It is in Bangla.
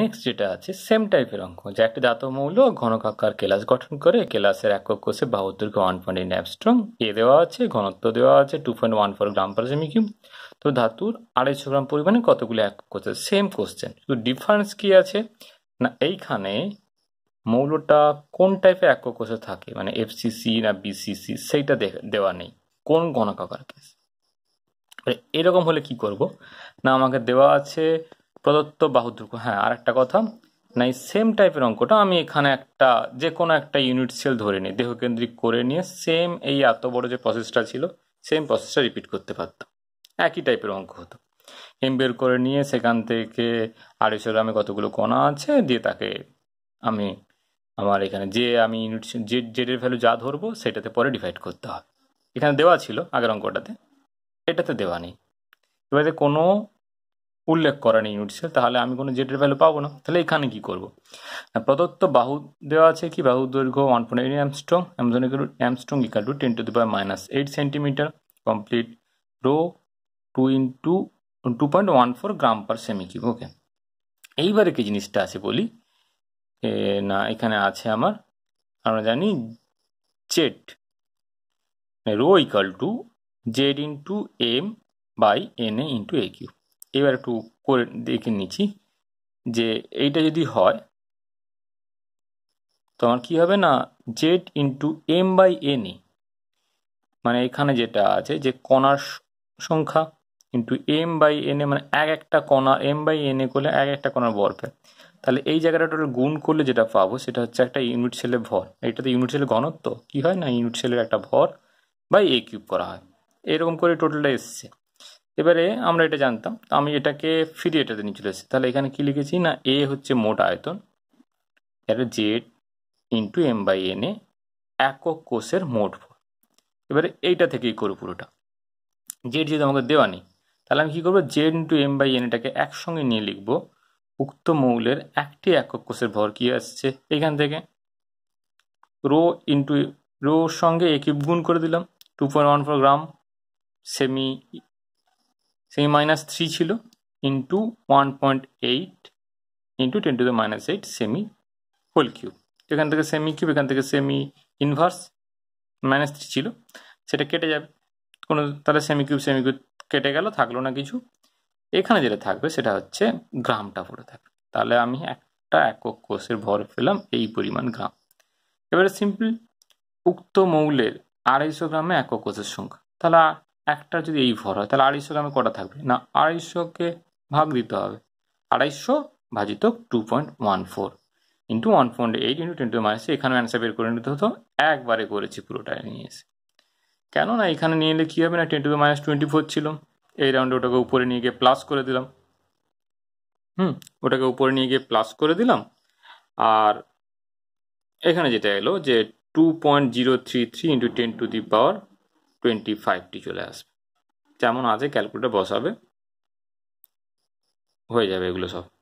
নেক্সট যেটা আছে সেম টাইপের অঙ্ক যা একটি দাতব মৌল ঘনকাকার কেলাস গঠন করে কেলাসের একক কোষে বাহু দৈর্ঘ্য ওয়ান পয়েন্ট এইট অ্যাবস্ট্রং এ দেওয়া আছে ঘনত্ব দেওয়া আছে two point one four gram per সেমি কিউব তো ধাতুর আড়াইশো গ্রাম পরিমাণে কতগুলো এক কোষে সেম কোশ্চেন শুধু ডিফারেন্স কি আছে না এইখানে মৌলটা কোন টাইপের একক কোষে থাকে মানে এফসিসি না বিসিসি সেইটা দেওয়া নেই কোন ঘনকাকার কেস এরকম হলে কি করব না আমাকে দেওয়া আছে প্রদত্ত বাহুদুর্গ হ্যাঁ আর একটা কথা না মানে এই সেম টাইপের অঙ্কটা আমি এখানে একটা যে কোনো একটা ইউনিট সেল ধরে নিই দেহকেন্দ্রিক করে নিয়ে সেম এই এত বড় যে প্রসেসটা ছিল সেম প্রসেসটা রিপিট করতে পারতাম একই টাইপের অঙ্ক হতো এম বের করে নিয়ে সেখান থেকে আড়াইশো গ্রামে কতগুলো কণা আছে দিয়ে তাকে আমি আমার এখানে যে আমি ইউনিট যে জেডের ভ্যালু যা ধরবো সেটাতে পরে ডিভাইড করতে হবে এখানে দেওয়া ছিল আগের অঙ্কটাতে এটাতে দেওয়া নেই এবারে কোনো উল্লেখ করা নেই নোটিশে তাহলে আমি কোনো জেডের ভ্যালু পাবো না তাহলে এখানে কি করব প্রদত্ত বাহু দেওয়া আছে কি বাহু দৈর্ঘ্য ওয়ান পয়েন্ট এইট অ্যামস্ট্রং অ্যামজন angstrom equal to ten to the power minus eight centimetre complete rho two into two point one four gram per সেমি কিউব ওকে এইবারে কি জিনিসটা আছে বলি না এখানে আছে আমার আমরা জানি Z rho equal to Z into M by N A into A cube এবার একটু করে দেখে নিচ্ছি যে এইটা যদি হয় তোমার কি হবে না Z into M by N মানে এখানে যেটা আছে যে কণার সংখ্যা into M by N A মানে এক একটা কণা এম বাই এন এ করলে এক একটা কণার বরফে তাহলে এই জায়গাটা টোটাল গুণ করলে যেটা পাবো সেটা হচ্ছে একটা ইউনিট সেলের ভর এটাতে ইউনিট সেলের ঘনত্ব কি হয় না ইউনিট সেলের একটা ভর বাই এ কিউব করা হয় এরকম করে টোটালটা এসছে এবারে আমরা এটা জানতাম তো আমি এটাকে ফিরিয়ে এটাতে নিয়ে চলে এসেছি তাহলে এখানে কি লিখেছি না এ হচ্ছে মোট আয়তন এটা Z into M by N A একক কোষের মোট এবারে এইটা থেকেই করো পুরোটা জেড যেহেতু আমাকে দেওয়া নেই তাহলে আমি কী করবো Z into M by N এটাকে একসঙ্গে নিয়ে লিখব উক্ত মৌলের একটি একক কোষের ভর কী আসছে এখান থেকে রো ইন্টু রোর সঙ্গে একই গুণ করে দিলাম two point one four gram সেমি সেই মাইনাস থ্রি ছিল into one point eight into ten to the minus eight সেমি হোল কিউব এখান থেকে সেমি কিউব এখান থেকে সেমি ইনভার্স মাইনাস থ্রি ছিল সেটা কেটে যাবে কোনো তাহলে সেমি কিউব সেমি কিউব কেটে গেল থাকলো না কিছু এখানে যেটা থাকবে সেটা হচ্ছে গ্রামটা পড়ে থাকবে তাহলে আমি একটা একক কোষের ভর পেলাম এই পরিমাণ গ্রাম এবারে সিম্পল উক্ত মৌলের আড়াইশো গ্রামে একক কোষের সংখ্যা তাহলে একটা যদি এই ভর হয় তাহলে আড়াইশো গ্রামে কটা থাকবে না আড়াইশোকে ভাগ দিতে হবে আড়াইশো ভাজিত two point one four into one point eight into ten to minus এখানে অ্যান্সার বের করে নিতে হতো একবারে করেছি পুরোটা নিয়ে এসে কেন না এখানে নিয়ে এলে কী হবে না ten to minus twenty four ছিল এই রাউন্ডে ওটাকে উপরে নিয়ে গিয়ে প্লাস করে দিলাম হুম ওটাকে উপরে নিয়ে গিয়ে প্লাস করে দিলাম আর এখানে যেটা এলো যে two point zero three three into ten to the power twenty ফাইভটি চলে আসবে যেমন আছে ক্যালকুলেটার বসাবে হয়ে যাবে এগুলো সব